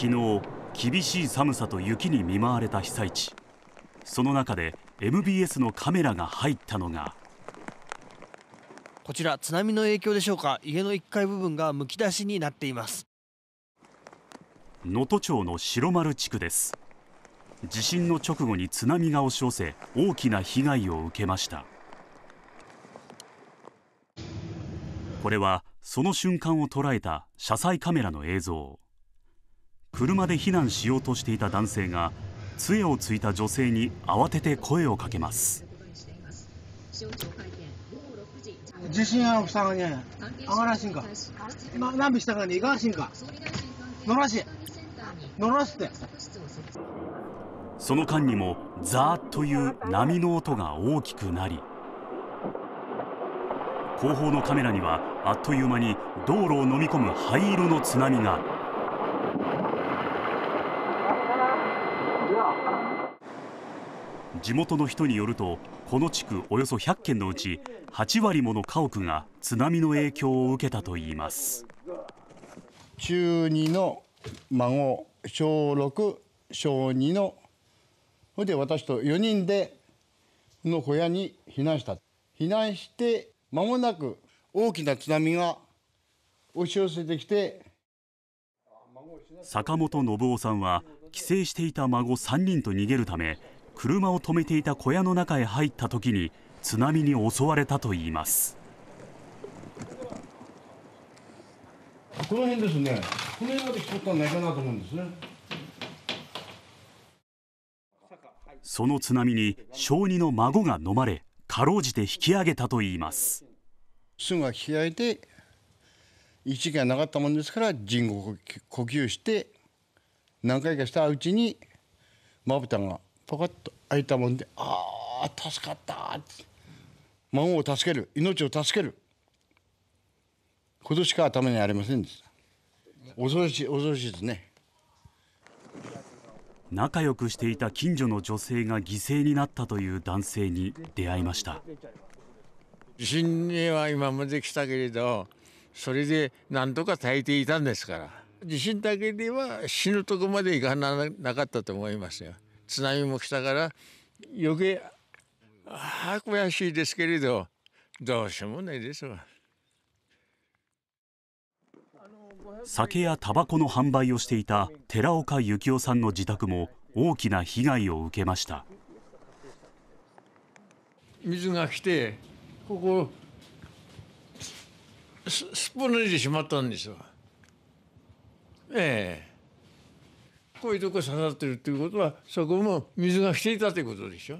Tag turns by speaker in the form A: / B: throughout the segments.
A: 昨日厳しい寒さと雪に見舞われた被災地その中で MBS のカメラが入ったのが
B: こちら津波の影響でしょうか家の1階部分がむき出しになっています
A: 能登町の白丸地区です地震の直後に津波が押し寄せ大きな被害を受けましたこれはその瞬間を捉えた車載カメラの映像車で避難しようとしていた男性が杖をついた女性に慌てて声をかけます
B: 地震は起きたがに上がらしんか何日したがにいかがしんか乗らし乗らして
A: その間にもザーッという波の音が大きくなり後方のカメラにはあっという間に道路を飲み込む灰色の津波が地元の人によるとこの地区およそ100軒のうち8割もの家屋が津波の影響を受けたといいます
C: 中2の孫小6小2のそれで私と4人での小屋に避難した避難して間もなく大きな津波が押し寄せてきて
A: 坂本信夫さんは帰省していた孫3人と逃げるため車を止めていた小屋の中へ入った時に津波に襲われたといいます
C: この辺ですねこの辺まで来ったんないかなと思うんですね
A: その津波に小児の孫が飲まれかろうじて引き上げたといいますすぐ引き上げて意識がなかったもんですから人
C: 工呼吸して何回かしたうちにまぶたがパカッと開いたもんで「ああ助かった」孫を助ける命を助けることしか頭にありませんでした恐ろしい恐ろしいですね
A: 仲良くしていた近所の女性が犠牲になったという男性に出会いました地震には今まで来たけれどそれで何とか耐えていたんですか
B: ら地震だけでは死ぬとこまでいかなかったと思いますよ。津波も来たから余計ああ悔しいですけれどどうしようもないですわ
A: 酒やタバコの販売をしていた寺岡幸雄さんの自宅も大きな被害を受けました
B: 水が来てここすっぽ抜いてしまったんですわええこういうとこ刺さってるっていうことはそこも水が来ていたということでしょ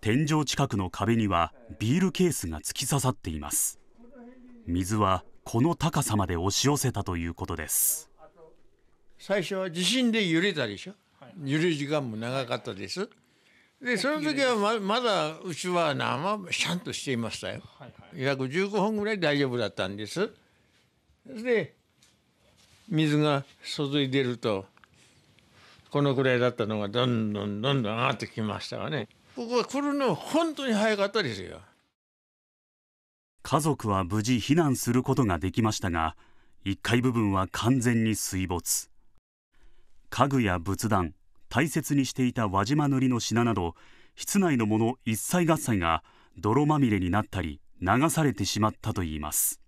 A: 天井近くの壁にはビールケースが突き刺さっています水はこの高さまで押し寄せたということです
B: 最初は地震で揺れたでしょ揺れる時間も長かったですでその時はままだうちは生シャンとしていましたよ約15分ぐらい大丈夫だったんですで水が注いでると
A: このくらいだったのがどんどんどんどん上がってきましたがね
B: ここが来るの本当に早かったですよ
A: 家族は無事避難することができましたが1階部分は完全に水没家具や仏壇大切にしていた輪島塗りの品など室内のもの一切合切が泥まみれになったり流されてしまったといいます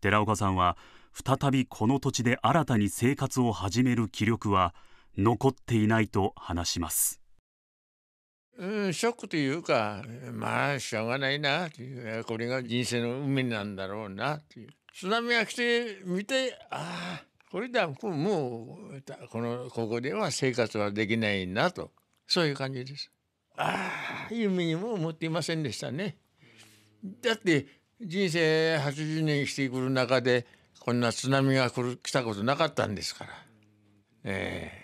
A: 寺岡さんは再びこの土地で新たに生活を始める気力は残っていないと話します。
B: うん、ショックというかまあしょうがないなっいうこれが人生の運命なんだろうなという津波が来てみてああこれだもうこのここでは生活はできないなとそういう感じです。ああ夢にも思っていませんでしたね。だって人生80年生きてくる中でこんな津波が来る来たことなかったんですから。ええ